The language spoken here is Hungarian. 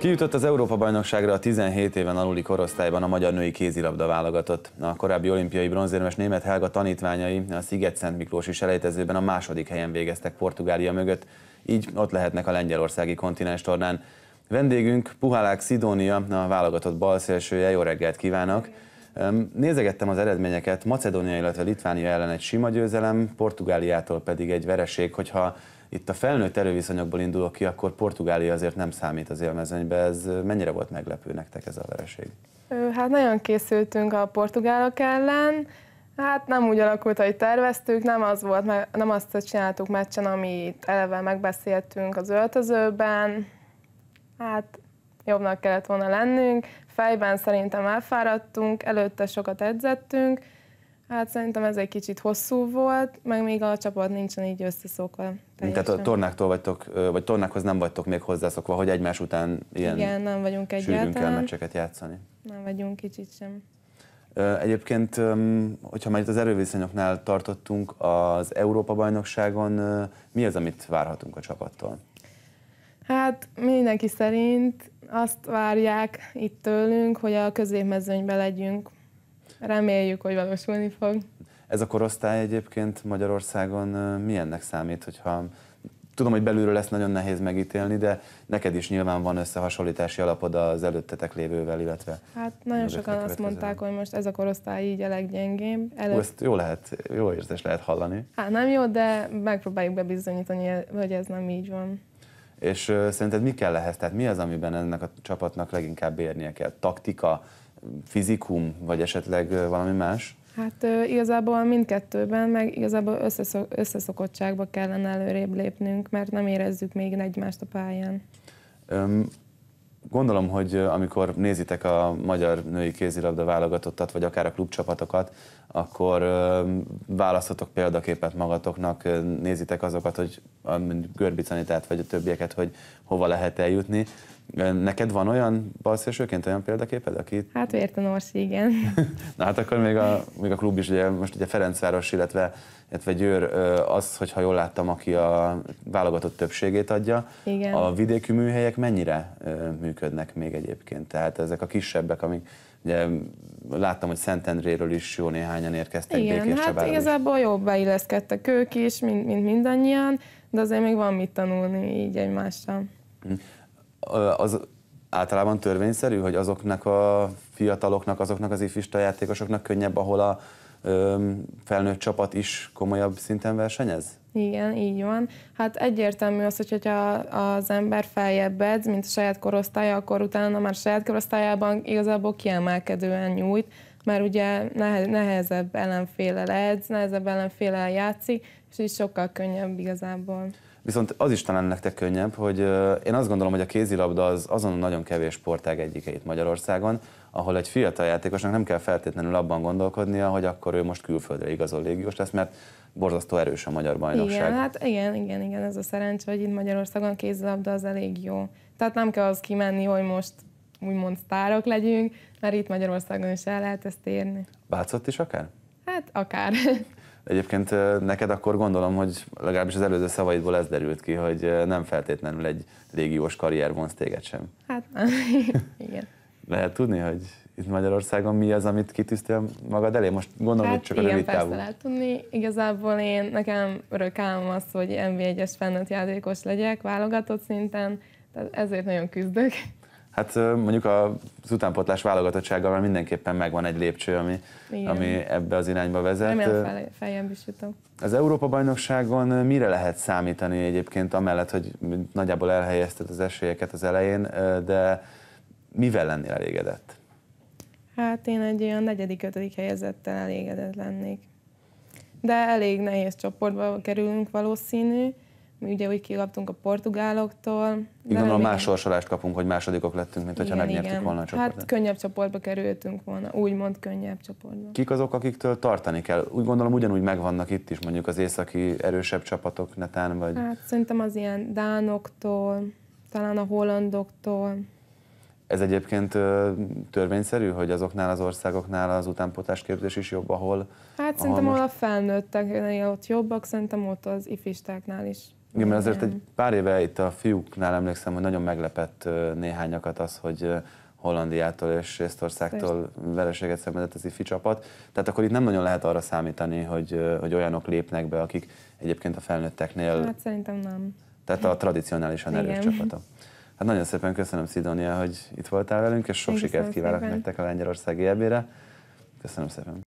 Kijutott az Európa-bajnokságra a 17 éven aluli korosztályban a magyar női kézilabda válogatott. A korábbi olimpiai bronzérmes német Helga tanítványai a Sziget-Szent Miklósi selejtezőben a második helyen végeztek Portugália mögött, így ott lehetnek a lengyelországi kontinens tornán. Vendégünk Puhálák Szidónia, a válogatott balszélsője, jó reggelt kívánok! Nézegettem az eredményeket, Macedónia, illetve Litvánia ellen egy sima győzelem, Portugáliától pedig egy vereség, hogyha itt a felnőtt erőviszonyokból indulok ki, akkor Portugália azért nem számít az élmezőnybe. Ez mennyire volt meglepő nektek ez a vereség? Hát nagyon készültünk a portugálok ellen, Hát nem úgy alakult, ahogy terveztük, nem, az volt, nem azt csináltuk meccsen, amit eleve megbeszéltünk az öltözőben. Hát jobbnak kellett volna lennünk. Fejben szerintem elfáradtunk, előtte sokat edzettünk, Hát szerintem ez egy kicsit hosszú volt, meg még a csapat nincsen így összeszokva. Teljesen. Tehát a tornáktól vagytok, vagy tornákhoz nem vagytok még hozzászokva, hogy egymás után ilyen Igen, nem vagyunk egyáltalán. meccseket játszani. Nem vagyunk kicsit sem. Egyébként, hogyha már itt az erőviszonyoknál tartottunk, az Európa-bajnokságon mi az, amit várhatunk a csapattól? Hát mindenki szerint azt várják itt tőlünk, hogy a középmezőnyben legyünk. Reméljük, hogy valósulni fog. Ez a korosztály egyébként Magyarországon milyennek számít, hogyha tudom, hogy belülről lesz nagyon nehéz megítélni, de neked is nyilván van összehasonlítási alapod az előttetek lévővel, illetve... Hát nagyon sokan azt mondták, hogy most ez a korosztály így a leggyengébb. Előtt... Ó, ezt jó lehet, jó érzés lehet hallani. Hát nem jó, de megpróbáljuk bebizonyítani, hogy ez nem így van. És szerinted mi kell ehhez? Tehát mi az, amiben ennek a csapatnak leginkább érnie kell? Taktika, fizikum, vagy esetleg valami más? Hát igazából mindkettőben, meg igazából összeszok, összeszokottságba kellene előrébb lépnünk, mert nem érezzük még egymást a pályán. Öm, gondolom, hogy amikor nézitek a magyar női kézilabda válogatottat, vagy akár a klubcsapatokat, akkor választhatok példaképet magatoknak, nézitek azokat, hogy a Görbicanitát vagy a többieket, hogy hova lehet eljutni. Neked van olyan balszélsőként olyan példaképed, aki... Hát Vérten Norsi, igen. Na hát akkor még a, még a klub is, ugye most ugye Ferencváros, illetve, illetve Győr az, hogy ha jól láttam, aki a válogatott többségét adja. Igen. A vidéki műhelyek mennyire működnek még egyébként? Tehát ezek a kisebbek, amik Ugye, láttam, hogy Szentendréről is jó néhányan érkeztek Igen, Békés hát Csabáról igazából is. jobb beilleszkedtek ők is, mint, mint mindannyian, de azért még van mit tanulni így egymással. Hm. Az általában törvényszerű, hogy azoknak a fiataloknak, azoknak az ifista játékosoknak könnyebb, ahol a felnőtt csapat is komolyabb szinten versenyez? Igen, így van. Hát egyértelmű az, hogy hogyha az ember feljebb edz, mint a saját korosztálya, akkor utána már saját korosztályában igazából kiemelkedően nyújt, mert ugye nehezebb ellenféle lehetsz, nehezebb ellenféle játszik, és így sokkal könnyebb igazából. Viszont az is talán nektek könnyebb, hogy én azt gondolom, hogy a kézilabda az azon nagyon kevés sportág egyike itt Magyarországon, ahol egy fiatal játékosnak nem kell feltétlenül abban gondolkodnia, hogy akkor ő most külföldre igazol légiós lesz, mert borzasztó erős a magyar bajnokság. Igen, hát igen, igen, igen, ez a szerencsé, hogy itt Magyarországon a kézilabda az elég jó. Tehát nem kell az kimenni, hogy most úgymond sztárok legyünk, mert itt Magyarországon is el lehet ezt érni. Látszott is akár? Hát akár. Egyébként neked akkor gondolom, hogy legalábbis az előző szavaidból ez derült ki, hogy nem feltétlenül egy légiós karrier vonz téged sem. Hát nem. igen. Lehet tudni, hogy itt Magyarországon mi az, amit kitűztél magad elé? Most gondolom, hát hogy csak igen, a rövid távú. lehet tudni. Igazából én, nekem örök álmom az, hogy NB1-es felnőtt játékos legyek, válogatott szinten, tehát ezért nagyon küzdök. Hát mondjuk az utánpotlás válogatottsággal már mindenképpen megvan egy lépcső, ami, Igen. ami ebbe az irányba vezet. Remélem fel, is jutom. Az Európa-bajnokságon mire lehet számítani egyébként, amellett, hogy nagyjából elhelyezted az esélyeket az elején, de mivel lennél elégedett? Hát én egy olyan negyedik, ötödik helyezettel elégedett lennék. De elég nehéz csoportba kerülünk valószínű, mi ugye úgy kilaptunk a portugáloktól. Igen, a más sorsolást kapunk, hogy másodikok lettünk, mint hogyha megnyertük igen. volna a hát csoportot. Hát könnyebb csoportba kerültünk volna, úgymond könnyebb csoportba. Kik azok, akiktől tartani kell? Úgy gondolom ugyanúgy megvannak itt is mondjuk az északi erősebb csapatok netán, vagy... Hát szerintem az ilyen dánoktól, talán a hollandoktól. Ez egyébként törvényszerű, hogy azoknál az országoknál az utánpótás képzés is jobb, ahol... Hát ahol szerintem most... ahol a felnőttek, ott jobbak, szerintem ott az ifistáknál is igen, mert azért egy pár éve itt a fiúknál emlékszem, hogy nagyon meglepett néhányakat az, hogy Hollandiától és Észtországtól vereséget szenvedett az ifi csapat. Tehát akkor itt nem nagyon lehet arra számítani, hogy, hogy olyanok lépnek be, akik egyébként a felnőtteknél... Hát szerintem nem. Tehát a tradicionálisan erős Igen. csapata. Hát nagyon szépen köszönöm, Szidónia, hogy itt voltál velünk, és sok Én sikert kívánok szépen. nektek a Lengyelországi ebére. Köszönöm szépen.